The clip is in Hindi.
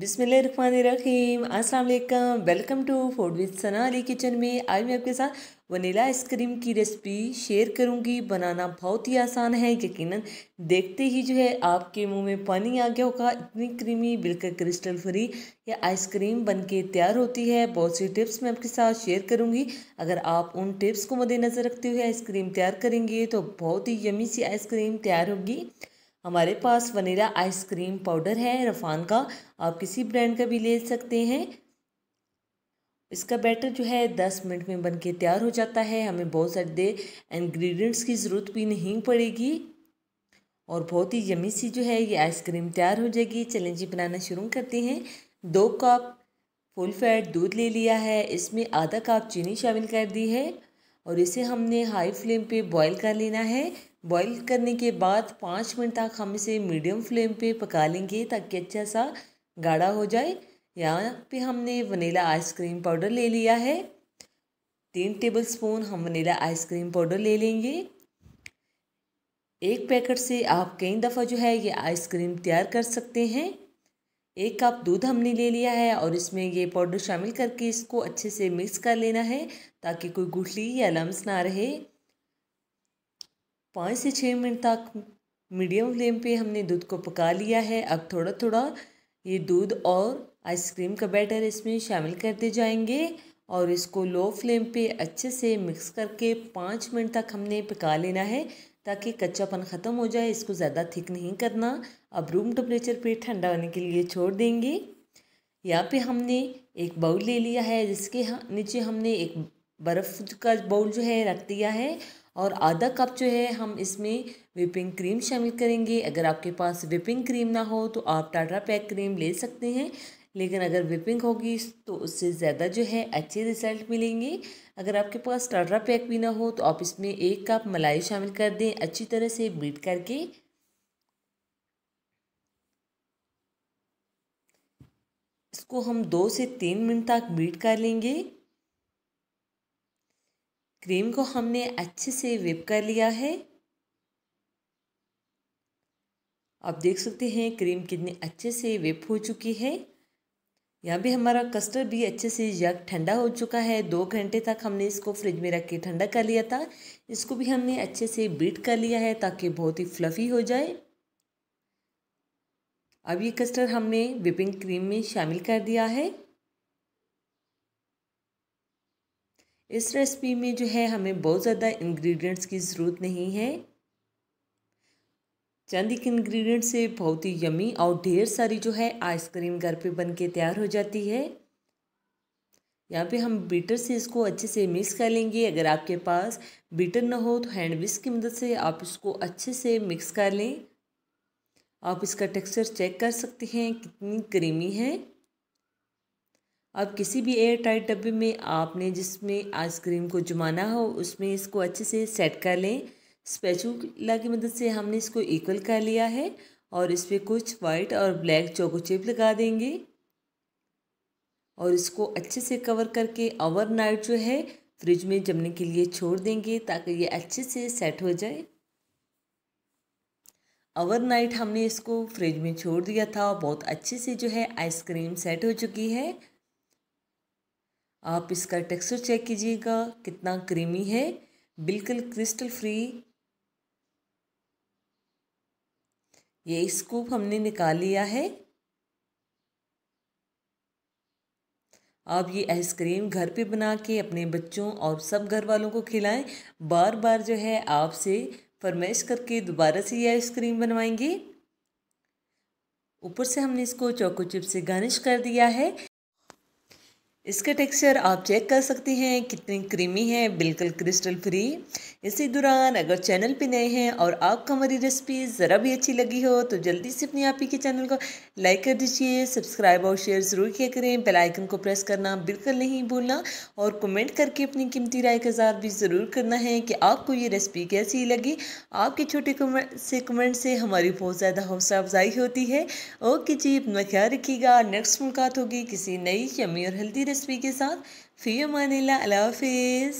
बिसमीम अस्सलाम welcome to food with Sana Ali kitchen में आज मैं आपके साथ वनीला आइसक्रीम की रेसिपी शेयर करूंगी बनाना बहुत ही आसान है यकीनन देखते ही जो है आपके मुंह में पानी आ गया होगा इतनी क्रीमी बिल्कुल क्रिस्टल फ्री ये आइसक्रीम बनके तैयार होती है बहुत सी टिप्स मैं आपके साथ शेयर करूंगी अगर आप उन टिप्स को मद्देनज़र रखते हुए आइसक्रीम तैयार करेंगे तो बहुत ही यमी सी आइसक्रीम तैयार होगी हमारे पास वनीला आइसक्रीम पाउडर है रफ़ान का आप किसी ब्रांड का भी ले सकते हैं इसका बैटर जो है दस मिनट में बन के तैयार हो जाता है हमें बहुत सारे इन्ग्रीडियंट्स की ज़रूरत भी नहीं पड़ेगी और बहुत ही यमी सी जो है ये आइसक्रीम तैयार हो जाएगी चलें जी बनाना शुरू करते हैं दो कप फुल फैट दूध ले लिया है इसमें आधा कप चीनी शामिल कर दी है और इसे हमने हाई फ्लेम पे बॉईल कर लेना है बॉईल करने के बाद पाँच मिनट तक हम इसे मीडियम फ्लेम पे पका लेंगे ताकि अच्छा सा गाढ़ा हो जाए यहाँ पे हमने वनीला आइसक्रीम पाउडर ले लिया है तीन टेबल स्पून हम वनीला आइसक्रीम पाउडर ले लेंगे एक पैकेट से आप कई दफ़ा जो है ये आइसक्रीम तैयार कर सकते हैं एक कप दूध हमने ले लिया है और इसमें ये पाउडर शामिल करके इसको अच्छे से मिक्स कर लेना है ताकि कोई गुठली या लम्स ना रहे पाँच से छः मिनट तक मीडियम फ्लेम पे हमने दूध को पका लिया है अब थोड़ा थोड़ा ये दूध और आइसक्रीम का बैटर इसमें शामिल करते जाएंगे और इसको लो फ्लेम पे अच्छे से मिक्स करके पाँच मिनट तक हमने पका लेना है ताकि कच्चापन ख़त्म हो जाए इसको ज़्यादा थिक नहीं करना अब रूम टेम्परेचर पे ठंडा होने के लिए छोड़ देंगे यहाँ पे हमने एक बाउल ले लिया है जिसके नीचे हमने एक बर्फ़ का बाउल जो है रख दिया है और आधा कप जो है हम इसमें विपिंग क्रीम शामिल करेंगे अगर आपके पास विपिंग क्रीम ना हो तो आप टाटा पैक क्रीम ले सकते हैं लेकिन अगर विपिंग होगी तो उससे ज़्यादा जो है अच्छे रिजल्ट मिलेंगे अगर आपके पास टाटा पैक भी ना हो तो आप इसमें एक कप मलाई शामिल कर दें अच्छी तरह से बीट करके इसको हम दो से तीन मिनट तक बीट कर लेंगे क्रीम को हमने अच्छे से विप कर लिया है आप देख सकते हैं क्रीम कितनी अच्छे से विप हो चुकी है यहाँ पे हमारा कस्टर्ड भी अच्छे से यक ठंडा हो चुका है दो घंटे तक हमने इसको फ्रिज में रख के ठंडा कर लिया था इसको भी हमने अच्छे से बीट कर लिया है ताकि बहुत ही फ्लफ़ी हो जाए अब ये कस्टर्ड हमने विपिंग क्रीम में शामिल कर दिया है इस रेसिपी में जो है हमें बहुत ज़्यादा इंग्रेडिएंट्स की ज़रूरत नहीं है चंद एक इन्ग्रीडियंट से बहुत ही यमी और ढेर सारी जो है आइसक्रीम घर पे बन के तैयार हो जाती है यहाँ पे हम बीटर से इसको अच्छे से मिक्स कर लेंगे अगर आपके पास बीटर ना हो तो हैंड विस्क की मदद से आप इसको अच्छे से मिक्स कर लें आप इसका टेक्सचर चेक कर सकते हैं कितनी क्रीमी है अब किसी भी एयर टाइट डब्बे में आपने जिसमें आइसक्रीम को जमाना हो उसमें इसको अच्छे से सेट कर लें स्पैचूला की मदद से हमने इसको इक्वल कर लिया है और इस पर कुछ वाइट और ब्लैक चोको चिप लगा देंगे और इसको अच्छे से कवर करके ओवरनाइट जो है फ्रिज में जमने के लिए छोड़ देंगे ताकि ये अच्छे से सेट हो जाए ओवरनाइट हमने इसको फ्रिज में छोड़ दिया था और बहुत अच्छे से जो है आइसक्रीम सेट हो चुकी है आप इसका टेक्सचर चेक कीजिएगा कितना क्रीमी है बिल्कुल क्रिस्टल फ्री ये स्कूप हमने निकाल लिया है आप ये आइसक्रीम घर पे बना के अपने बच्चों और सब घर वालों को खिलाएं बार बार जो है आपसे फरमाइश करके दोबारा से ये आइसक्रीम बनवाएंगे ऊपर से हमने इसको चौको चिप से गार्निश कर दिया है इसका टेक्सचर आप चेक कर सकते हैं कितनी क्रीमी है बिल्कुल क्रिस्टल फ्री इसी दौरान अगर चैनल पे नए हैं और आपको हमारी रेसिपी ज़रा भी अच्छी लगी हो तो जल्दी से अपने आप ही के चैनल को लाइक कर दीजिए सब्सक्राइब और शेयर ज़रूर किया करें बेल आइकन को प्रेस करना बिल्कुल नहीं भूलना और कमेंट करके अपनी कीमती राय का इजहार भी ज़रूर करना है कि आपको ये रेसिपी कैसी लगी आपके छोटे कमेंट से कमेंट से हमारी बहुत ज़्यादा हौसला अफजाई होती है ओके जी अपना ख्याल रखिएगा नेक्स्ट मुलाकात होगी किसी नई यमी और हेल्दी रेसिपी के साथ फी मनीला अलाफिज़